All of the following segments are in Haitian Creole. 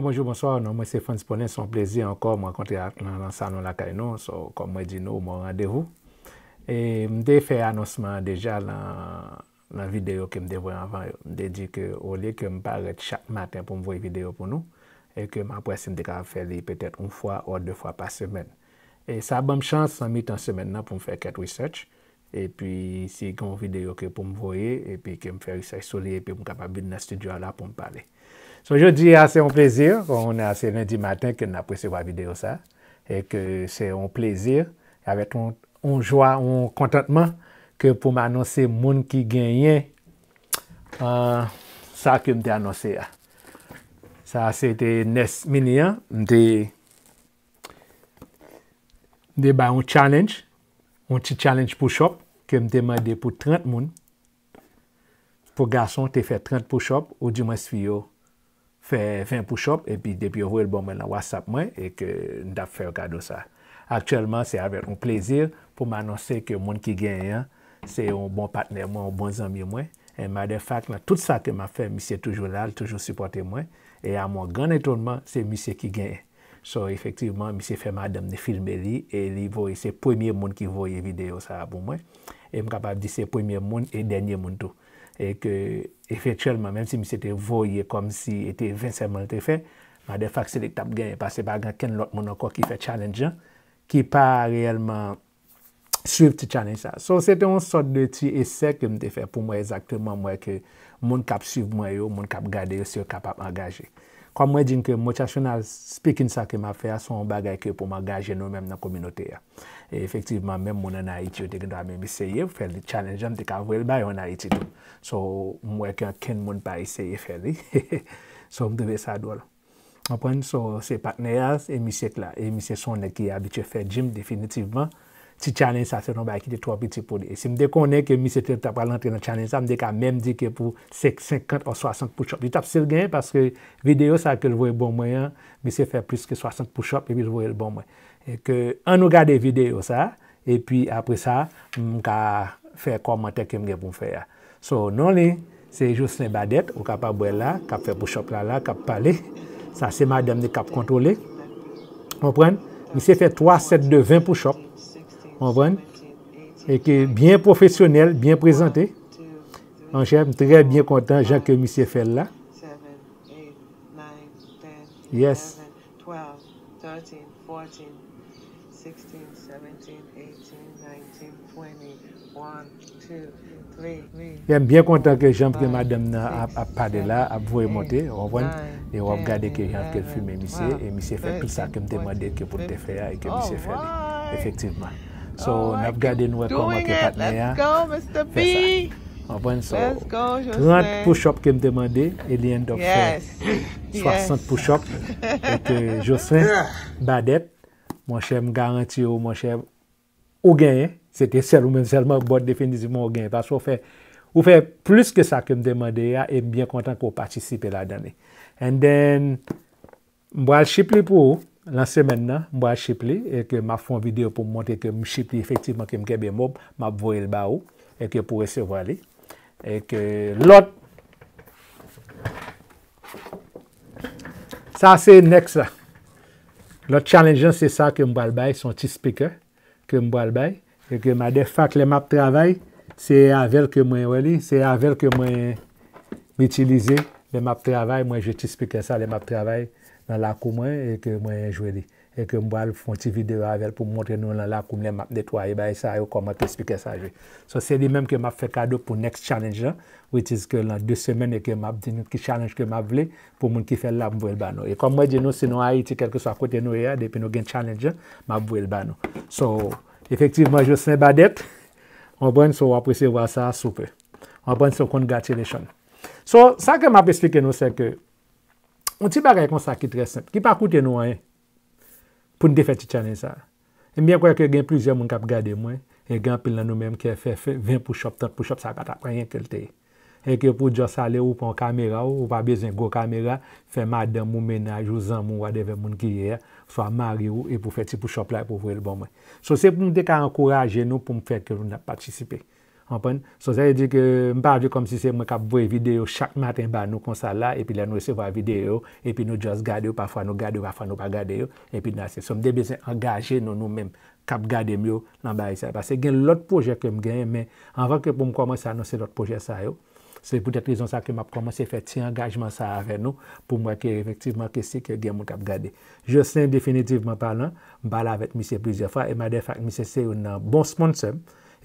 bonjour, bonsoir. Non, moi, c'est Francis C'est un plaisir encore de rencontrer dans le salon La Caïnon. comme je dis, nous, mon rendez-vous. Et déjà fait annoncement déjà dans la vidéo que je devais avant. Je dit que au lieu que je parle chaque matin pour me voir une vidéo pour nous, et que ma je me faire peut-être une fois ou deux fois par semaine. Et ça a bonne chance en mi-temps semaine pour me faire quelques recherches. Et puis, si une vidéo que pour me voir, et puis que je fais recherche sur et puis je suis capable de dans le studio là pour me parler. So je di a, ah, se yon plezir, bon, on a se rendi matin, ke nan apresiwa video sa, e ke se yon plezir, avet yon jwa, yon kontantman, ke pou man anonsi moun ki genyen, sa ke mde anonsi a. Sa se te nes minyan, mde ba yon challenge, yon ti challenge pou shop, ke mde made pou 30 moun, pou gason te fe 30 pou shop, ou di mwen svi yo, fè fè m pou shop epi depi yo wèl bon mè la wasap mwen e ke n tap fè yo kado sa. Aktuellement, se avèl m plèzir pou m annonsè ke moun ki genye, se yon bon patnè mwen, yon bon zanmye mwen. E m adè fèk la, tout sa ke m a fè, mi se toujou lal, toujou suportè mwen. E a mwen gan etonman, se mi se ki genye. So, efektiveman, mi se fè m adèmne filmè li, e li voye, se premier moun ki voye video sa pou mwen. E m kapap di se premier moun e denye moun tou. E ke efektyelman, menm si mi se te voye kom si e te vinselman te fe, ma de faksilek tap gen yon pase bagan ken lot moun akon ki fe challenge jan, ki pa reyelman swif te challenge sa. So, se te yon sot de tri esek ke mi te fe pou mwen, e zakteman mwen ke moun kap swif mwen yo, moun kap gade yo, se yo kap ap angaje. Kwa mwen djin ke motyasyon al spikin sa ke ma fe a son bagay ke pou ma gaje nou menm nan kominote ya. E efektivman menm mounen a iti yo de gen do a menm eseye. Fèl di challenge am de ka vwèl bayon a iti do. So mwen ken moun pa eseye fèl. So mdebe sa do la. Mwen pren so se partner ya emisek la. Emisek son ne ki abitye fè gym definitivman. ti chanen sa, se non ba ki te 3 piti pou de. Se m de konen ke mi se te tap pralantre nan chanen sa, m de ka menm di ke pou 50 ou 60 push-up. Di tap sil gen, paske video sa ke l vwe bon mwen, mi se fe plus ke 60 push-up, e pi l vwe l bon mwen. E ke an nou gade video sa, e pi apre sa, m ka fe komante ke m gen pou m fe ya. So, non li, se jous ne badet, ou ka pa bwe la, ka pfe push-up la la, ka p pale, sa se ma demne ka p kontole. On pren, mi se fe 3, 7, 2, 20 push-up, Onvwen, eke bien profesyonel, bien prezante. Anche, m tre bien kontan jan ke misye fel la. Yes. Jan m bien kontan ke jan prema dem nan ap pade la, ap vwe monte. Onvwen, e wap gade ke jan ke fume misye e misye fel pil sa ke m temade ke pou te feya e ke misye fel. Efektivman. So, oh, nap gade nou e kom a ke patne ya. Fè sa. An bon, so, 30 push-up ke m demande, e li end of chè. 60 push-up, et euh, joussè, badèt, mwen chè m garanti yo, mwen chè ou gen, sè te sel ou men selman bot definizimou ou gen, fè plus ke sa ke m demande ya, e m byen kontan ko patisipe la danè. And then, mbo al ship li pou yo, lanse men nan, mwa shipli, e ke ma fon video pou mwante ke m shipli efektivman ke m kebe mwob, m ap voye l ba ou, e ke pou re se voye li. E ke lot, sa se next la. Lot challenger se sa ke m wale bay, son ti speaker, ke m wale bay, e ke ma defak le map travay, se avel ke mwen wali, se avel ke mwen m itilize le map travay, mwen je ti speaker sa le map travay, nan lakou mwen, e ke mwen jweli. E ke mwen fwantivide wavèl pou mwontre nou nan lakou mwen map detwaye, ba e sa yon kon mwen pespike sa jweli. So se di menm ke mwen fwe kado pou next challenge la, which is ke lan de semen e ke mwen ap di nou ki challenge ke mwen vle pou mwen ki fwe lakou mwen vwe lbano. E kon mwen di nou, se nou a iti kelke sa kote nou yad, e epi nou gen challenge, mwen vwe lbano. So, efektivman, jwosne badet, anpwen sou apresi wasa soupe. Anpwen sou kongatilation. So, sa ke mwen apespike nou On ti ba rey kon sa ki tre semp, ki pa koute nou an, pou nou de fet ti chanen sa. E mbyen kwen ke gen plizye moun kap gade mwen, e gen pil nan nou menm ke fe fe, ven pou shop, tant pou shop sa kat ap reyen ke lte. E ke pou dios ale ou pou an kamera ou, ou pa bezen go kamera, fe madan mou menaj, ou zan mou, wadeve moun ki ye, fwa mari ou, e pou fet ti pou shop la e pou vre l bon mwen. So se pou nou de ka ankoraje nou pou mwen fet ke loun ap patisipe. Mpapon, sou zaye di ke mpap di kom si se mwen kap vwe videyo chak maten ba nou konsa la, epi la nou ese vwa videyo, epi nou just gadeyo, pafwa nou gadeyo, pafwa nou pa gadeyo, epi nasi, sou mde bezen angaje nou nou men kap gadeyo nan bari sa. Pase gen lout proje ke m gen, men, anvan ke pou m komanse anonsi lout proje sa yo, se poutet li zon sa ke m ap komanse fe ti angajman sa ave nou, pou m wakere efektivman ke se ke gen mou kap gade. Je sen definitivman palan, m bala avet misye plizye fwa, e ma defak misye se yon nan bon sponsor,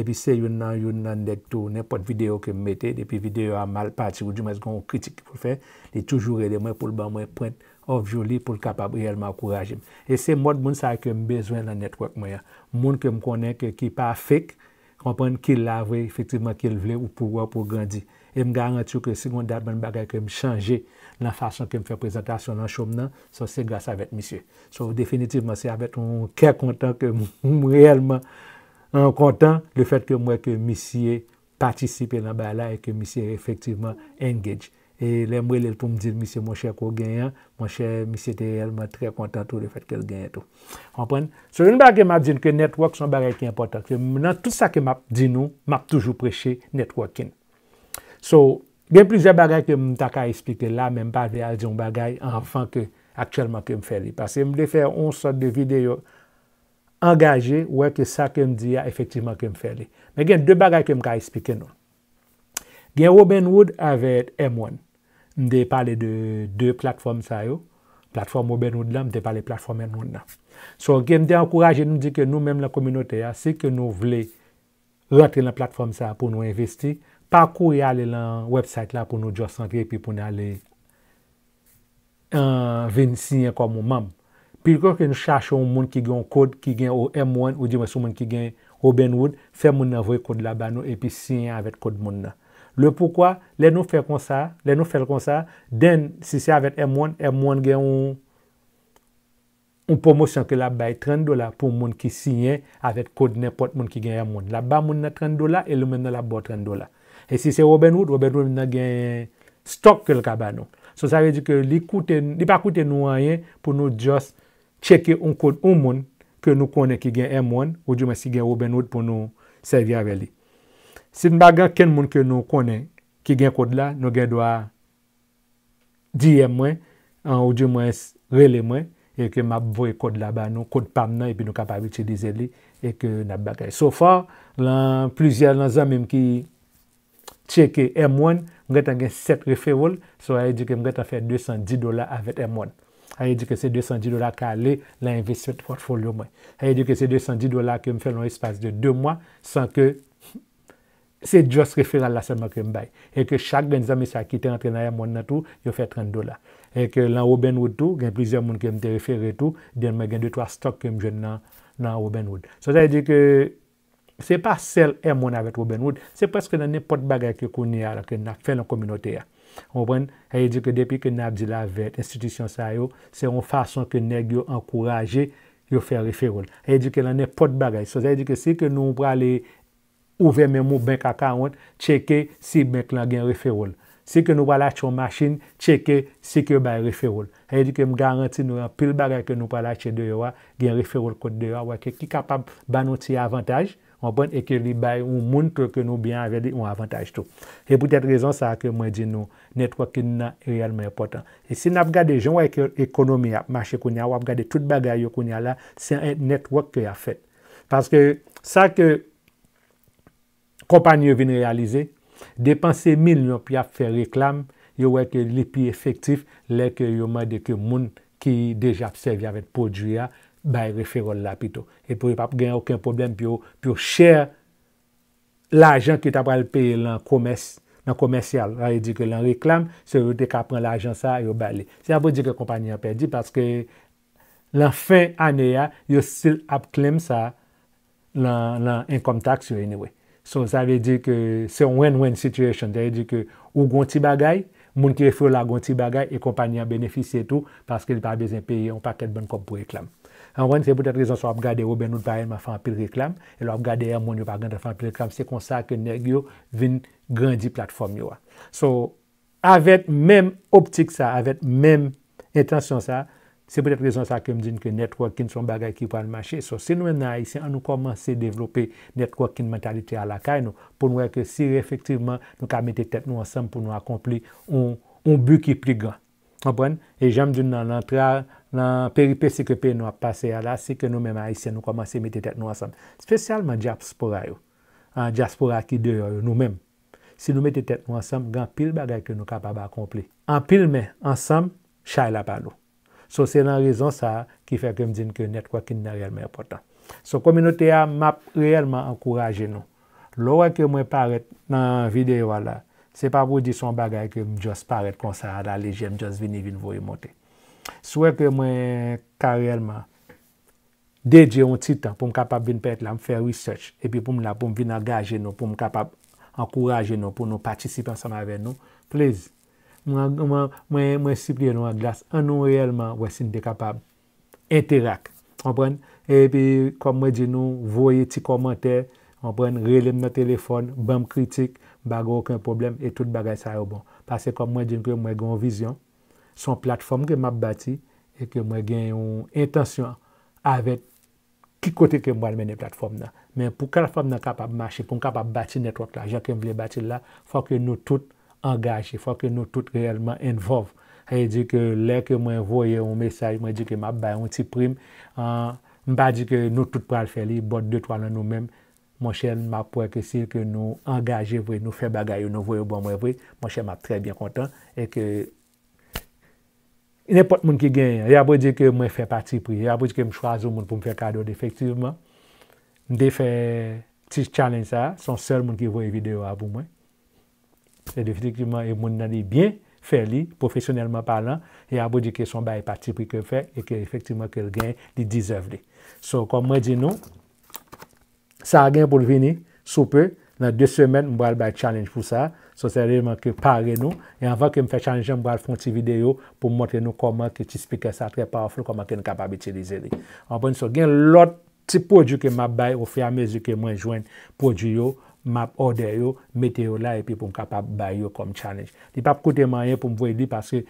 epi se yon nan yon nan dek tou, nepot videyo kem mette, depi videyo a mal pati, ou di mas kon kritik pou fè, di toujou relemwen pou l ban mwen pren, of joli pou l kapab reyelman akourajim. E se mod moun sa akèm bezwen la netwak mwen ya. Moun kem konen ke ki pa fek, kompenn ki la vwe, efektivman ki l vwe ou pou wapou gandhi. E m garantiou ke si yon datman bagay kem chanje nan fason kem fè prezentasyon lan choum nan, so se gas avet misye. So definitivman se avet on kè kontan kem moun reyelman Mwen kontan le fet ke mwen ke misye patisipe nan ba la e ke misye efektiveman engage. E lemwe lèl pou mdil misye mwen chè ko genyan, mwen chè misye tè yelman trè kontan tout le fet ke l genyan tout. Anpren? So, yon bagay m ap din ke netwok son bagay ki importan. Fè mwen nan tout sa ke m ap din nou, m ap toujou preche netwokin. So, gen plize bagay ke m tak a espike la, mwen pa de al diyon bagay anfan ke akchèlman ke m fè li. Pase m de fè 11 sot de videyo angaje, wè ke sa kem di ya efektivman kem fè li. Mè gen, dè bagay kem ka espike nou. Gen, Robinhood avè M1. Mdè pale dè dè platform sa yo. Platform Robinhood lan, mdè pale platform M1 nan. So, gen, dè ankouraje nou di ke nou mèm la kominote ya, se ke nou vle retre la platform sa pou nou investi, pakou yale lan website la pou nou djòsankre, pou nou alè vè nsiye komou mèm. pi kwa ki nou chache ou moun ki gen kod, ki gen ou M1, ou di mwesou moun ki gen Obenwood, fe moun avoy kod la ban nou, epi siyen avet kod moun na. Le poukwa, le nou fel kon sa, le nou fel kon sa, den, si se avet M1, M1 gen ou, ou pwomo syan ke la bay 30 dola, pou moun ki siyen avet kod nepot moun ki gen M1. La ba moun na 30 dola, e lou men nan la ba 30 dola. E si se Obenwood, Obenwood nan gen stok ke l kaban nou. So sa ve di ke li koute, li pa koute nou a yen, pou nou jos, cheke un kode un moun ke nou kone ki gen M1, ou di mwen si gen ou ben wot pou nou serviyare li. Sin bagan ken moun ke nou kone ki gen kode la, nou gen do a di M1, ou di mwen se rele mwen, e ke map vwe kode la ba nou, kode pame nan, epi nou kapab itilize li, e ke nab bagay. So far, lan plujel lan zan mwen ki cheke M1, mwen gen set referol, so a yi di ke mwen gen ta fe 210 dola avet M1. Haye di ke se 210 dola ka ale la investiwet portfolio mwen. Haye di ke se 210 dola ke mwen fè loun espase de 2 mwen, san ke se jost referan la selman ke mwen bay. E ke chak gen zami sa ki te rentre nan yaman nan tou, yo fè 30 dola. E ke lan Robinwood tou, gen plizè moun ke mwen te referan tou, di an mwen gen 2-3 stok ke mwen jen nan Robinwood. San sa haye di ke se pa sel yaman avet Robinwood, se paske nan nipot bagay ke kouni ya la ke nan fè loun kominote ya. Ompren, haye dike depi ke nabdi la vet, institisyon sa yo, se yon fason ke neg yo ankouraje yo fe referol. Haye dike lan ne pot bagay. So, haye dike si ke nou prale ouve menmou bank akarent, cheke si bank lan gen referol. Si ke nou prale achyon masin, cheke si ke bay referol. Haye dike m garanti nou yon pil bagay ke nou prale achyon deyo wa gen referol kote deyo wa ke ki kapab banoti avantage. anpon eke ribay ou moun troke nou byan ave di ou avantaj tou. E pou tete rezon sa a ke mwen di nou netwok ki nou nan e realmen apotan. E si nap gade joun wè ek ekonomi ap mache koun ya, wap gade tout bagay yo koun ya la, se an netwok ki a fet. Paske sa ke kompany yo vin realize, depanse mil yon pi ap fe reklam, yo wè ki li pi efektif lè ki yo mwen deke moun ki deja ap sevi avet podju ya, bay referol la pito. E pou e pap gen akwen problem pou yo share l'ajan ki ta pral peye nan komersyal. Aye di ke lan reklam, se yo te ka pran l'ajan sa, yo bale. Se a vou di ke kompanyan perdi paske lan fin aneya, yo sil ap klem sa lan income tax yo enewe. So, sa ve di ke se ouen ouen situation. Aye di ke ou gonti bagay, moun ki referol la gonti bagay, e kompanyan benefisi etou paske li pa bezen peye ou pa ket bon kop pou reklam. Anwen, se potet rezon sa ap gade ou ben nou pa en ma fan pil reklam, e lo ap gade yon moun yo pa gande fan pil reklam, se konsa ke neg yo vin grandi platform yo a. So, avet men optik sa, avet men intension sa, se potet rezon sa kem din ke netwokin son bagay ki pan mache. So, se nou en a isi, an nou komanse devlope netwokin mentalite a la kay nou, pou nou eke siri efektivman nou ka mette tet nou ansam pou nou akompli ou bu ki pli gan. Anwen, e janm din nan lantrar, nan peripe si kepe nou ap pase ya la, si ke nou men ma isye nou komanse mette tet nou ansem. Spesyalman diaspora yo, an diaspora ki deyo yo nou men. Si nou mette tet nou ansem, gen pil bagay ke nou kapaba akomple. An pil men, ansem, chay la pa nou. So se nan rezon sa, ki fe kem din ke net kwa kin nan realmen apotan. So kominote ya map realmen ankuraje nou. Lo wak ke mwen paret nan videyo la, se pa wou di son bagay kem jos paret konsa la le jem, jos vini vin vou yi monte. Swe ke mwen kare elman dedye yon titan pou m kapap bin pet la m fè research epi pou m la pou m vin angaje nou, pou m kapap ankouraje nou, pou nou patisipansan ave nou. Plezi. Mwen sipye nou an glas an nou elman wè sin de kapap interak. Anpren, epi kom mwen di nou voye ti komante, anpren, relèm nou telefon, bèm kritik, bago akwen problem, etout bagay sa yo bon. Pase kom mwen di nou pre mwen goun vizyon. son platfom ke m ap bati e ke mwen gen yon intensyon avet ki kote ke m wane men yon platfom nan. Men pou kalafom nan kapap mwache, pou m kapap bati net wak la, jan ke m wle bati la, fwa ke nou tout angaje, fwa ke nou tout reyelman envov. Haye e di ke lè ke mwen voye yon mesaj, mwen di ke m ap baye yon ti prim, m pa di ke nou tout pral feli, bot de twa nan nou men, mwen chen m ap pou ek ese ke nou angaje vwe, nou fe bagay yo, nou voye yon bon mwen vwe, mwen chen m ap trey bien kontan, e ke... Nèpot moun ki gen, yabou di ke mwen fè pati pri, yabou di ke m chwazu moun pou m fè kado de, efektivman, m de fè ti challenge sa, son sel moun ki vwè videyo apou mwen. Se defektivman, yabou nan li byen fè li, profesyonelman palan, yabou di ke son baye pati pri ke fè, e ke efektivman ke gen li dizav li. So, kom mwen di nou, sa gen pou vini, soupe, nan de semen m wèl baye challenge pou sa, So se rejman ke pare nou. E anva ke m fe chanjen m bral fon ti video pou m moten nou koman ke ti spike sa tre powerful koman ke n kapab itilize li. Anpon so gen lot ti poujou ke m ap bay ou fwe amezou ke mwen jwen poujou yo, map ode yo, mete yo la epi pou m kapab bay yo kom chanjen. Ti pa pou kote manye pou m voy li paske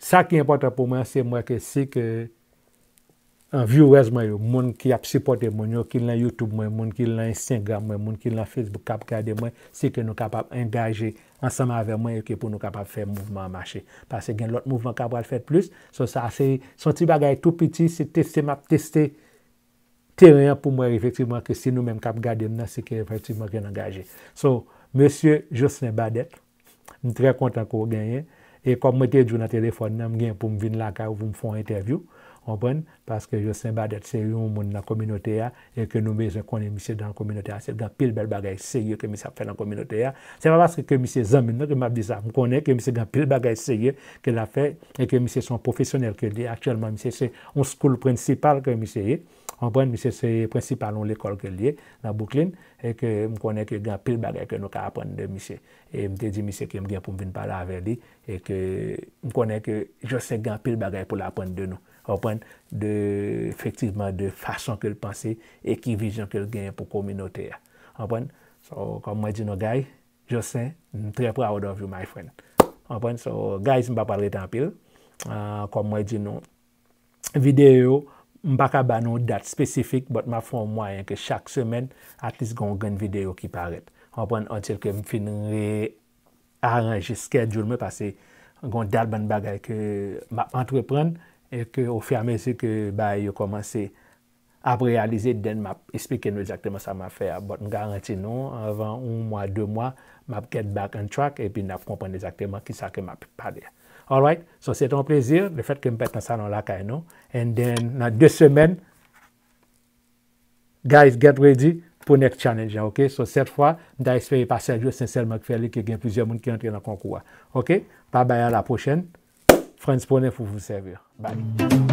sa ki importan pou mwen se mwen ke si ke... An viwèz mwen yo, moun ki ap supporte mwen yo, ki lè YouTube mwen, moun ki lè Instagram mwen, moun ki lè Facebook kap kade mwen, si ke nou kap ap engaje ansama avè mwen yo ki pou nou kap ap fè mouvment a machè. Pase gen lòt mouvment kap wèl fèt plus, so sa asè, son ti bagay tou piti, se testè mè ap testè teryen pou mwen efektivman ki si nou mèm kap kade mwen nan, si ke efektivman gen engaje. So, M. Joslin Badet, mè trè kontakou gen yè, e kom mwen te djou nan telefon nan mwen gen pou m vin lakar ou m fòm interview, comprenez parce que je sais pas être au monde dans la communauté hein, et que nous besoin qu'on est monsieur dans la communauté hein. c'est dans pile belle bagaille sérieux que monsieur fait dans la communauté hein. c'est pas parce que monsieur zami que m'a dit ça on connaît que monsieur dans pile bagaille sérieux que l'a fait et que monsieur sont professionnels que dit actuellement monsieur c'est on school principal que monsieur Mise, se prensip alon l'ekol ke liye nan Buklin e ke m konen ke gen apil bagay ke nou ka apon de Mise. E m te di Mise ke m gen pou m vin pala a verdi e ke m konen ke jose gen apil bagay pou l'apon de nou. Apan, de efektivman de fasyon ke l'pansi e ki vijon ke l'gen pou kominote ya. Apan, so kom mwen di nou gay, jose, m tre proud of you my friend. Apan, so guys, m pa palri tan apil. Kom ah, mwen di nou video, M baka ba nou dat spesifik bot ma fon mwayen ke chak semen atlis gon gen video ki paret. Kompren an tel ke m finre aranje sked joul me pase gon dal ban bagay ke map antrepren e ke ou firme se ke ba yo komanse ap realize den map ispeke nou exakteman sa ma fe a. Bot m garanti nou avan 1 mwa 2 mwa map get back and track e pi nap kompren exakteman ki sa ke map pale a. Alright? So, se ton plezir, le fet ke mi pet nan sa nan lakay, nou? And then, nan de semen, guys, get ready pou next challenge, ya, ok? So, set fwa, mi da espere pa serjou, senselman, ki felik ki gen pwizye moun ki antre nan konkouwa. Ok? Pa bayan la pochen. Friends, ponen pou vous servir. Bye.